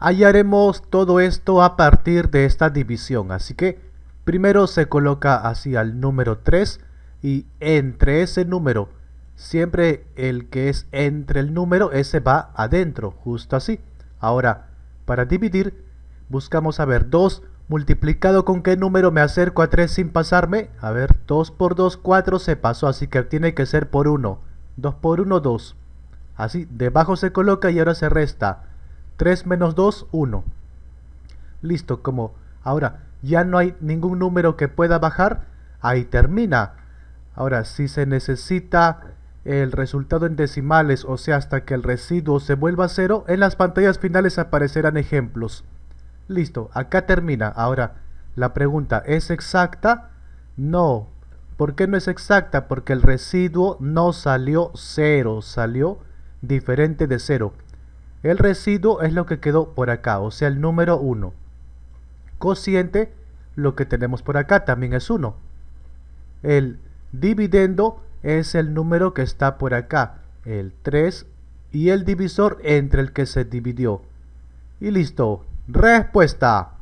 haremos todo esto a partir de esta división. Así que primero se coloca así al número 3 y entre ese número, siempre el que es entre el número, ese va adentro, justo así. Ahora, para dividir, buscamos a ver 2 multiplicado con qué número me acerco a 3 sin pasarme. A ver, 2 por 2, 4 se pasó, así que tiene que ser por 1. 2 por 1, 2. Así, debajo se coloca y ahora se resta. 3 menos 2, 1. Listo, como ahora ya no hay ningún número que pueda bajar, ahí termina. Ahora, si se necesita el resultado en decimales, o sea, hasta que el residuo se vuelva a cero, en las pantallas finales aparecerán ejemplos. Listo, acá termina. Ahora, la pregunta, ¿es exacta? No. ¿Por qué no es exacta? Porque el residuo no salió cero, salió diferente de cero. El residuo es lo que quedó por acá, o sea, el número 1. Cociente, lo que tenemos por acá, también es 1. El dividendo es el número que está por acá, el 3 y el divisor entre el que se dividió. Y listo. Respuesta.